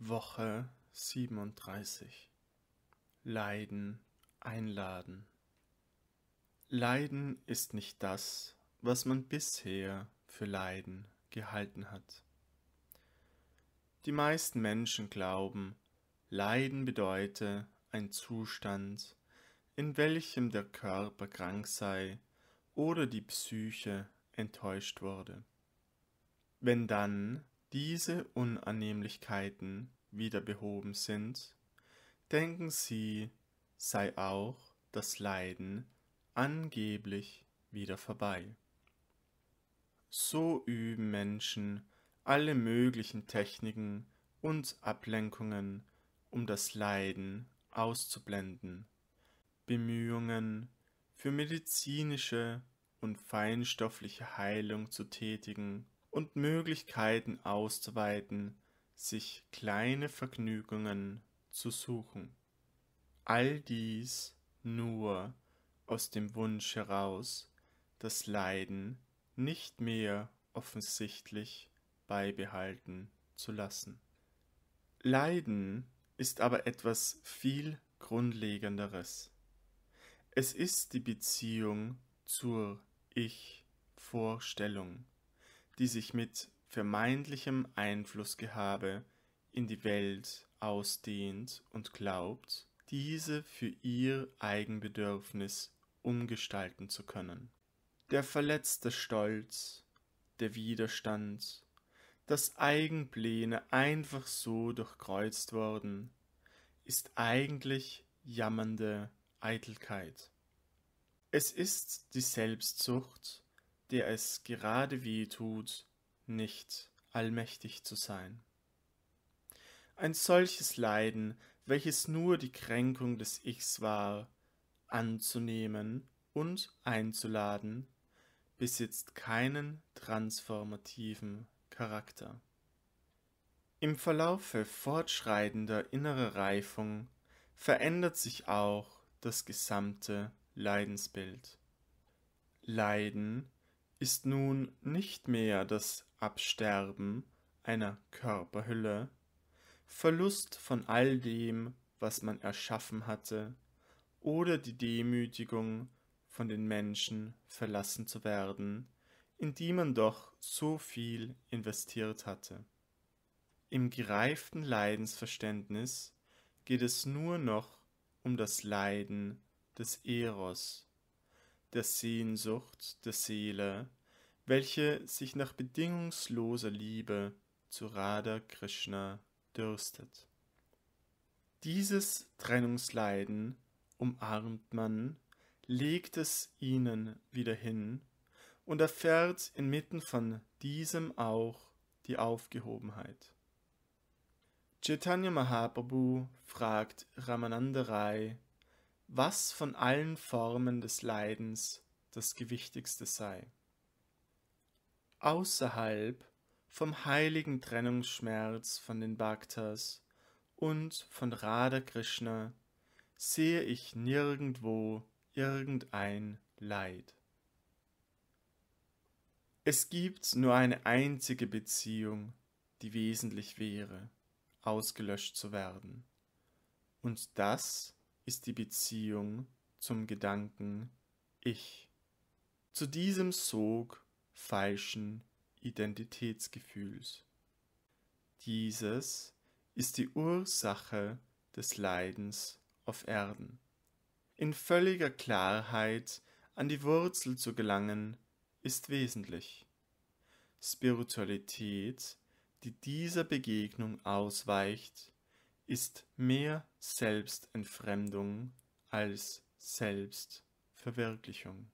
Woche 37 Leiden einladen Leiden ist nicht das, was man bisher für Leiden gehalten hat. Die meisten Menschen glauben, Leiden bedeute ein Zustand, in welchem der Körper krank sei oder die Psyche enttäuscht wurde. Wenn dann diese Unannehmlichkeiten wieder behoben sind, denken sie, sei auch das Leiden angeblich wieder vorbei. So üben Menschen alle möglichen Techniken und Ablenkungen, um das Leiden auszublenden. Bemühungen für medizinische und feinstoffliche Heilung zu tätigen und Möglichkeiten auszuweiten, sich kleine Vergnügungen zu suchen. All dies nur aus dem Wunsch heraus, das Leiden nicht mehr offensichtlich beibehalten zu lassen. Leiden ist aber etwas viel Grundlegenderes. Es ist die Beziehung zur Ich-Vorstellung die sich mit vermeintlichem Einflussgehabe in die Welt ausdehnt und glaubt, diese für ihr Eigenbedürfnis umgestalten zu können. Der verletzte Stolz, der Widerstand, dass Eigenpläne einfach so durchkreuzt wurden, ist eigentlich jammernde Eitelkeit. Es ist die Selbstsucht, der es gerade weh tut, nicht allmächtig zu sein. Ein solches Leiden, welches nur die Kränkung des Ichs war, anzunehmen und einzuladen, besitzt keinen transformativen Charakter. Im Verlaufe fortschreitender innerer Reifung verändert sich auch das gesamte Leidensbild. Leiden ist nun nicht mehr das Absterben einer Körperhülle, Verlust von all dem, was man erschaffen hatte, oder die Demütigung, von den Menschen verlassen zu werden, in die man doch so viel investiert hatte. Im gereiften Leidensverständnis geht es nur noch um das Leiden des Eros, der Sehnsucht der Seele, welche sich nach bedingungsloser Liebe zu Radha Krishna dürstet. Dieses Trennungsleiden umarmt man, legt es ihnen wieder hin und erfährt inmitten von diesem auch die Aufgehobenheit. Chaitanya Mahaprabhu fragt Ramananda Rai was von allen Formen des Leidens das Gewichtigste sei. Außerhalb vom heiligen Trennungsschmerz von den Bhaktas und von Radha Krishna sehe ich nirgendwo irgendein Leid. Es gibt nur eine einzige Beziehung, die wesentlich wäre, ausgelöscht zu werden. Und das ist ist die Beziehung zum Gedanken Ich, zu diesem Sog falschen Identitätsgefühls. Dieses ist die Ursache des Leidens auf Erden. In völliger Klarheit an die Wurzel zu gelangen, ist wesentlich. Spiritualität, die dieser Begegnung ausweicht, ist mehr Selbstentfremdung als Selbstverwirklichung.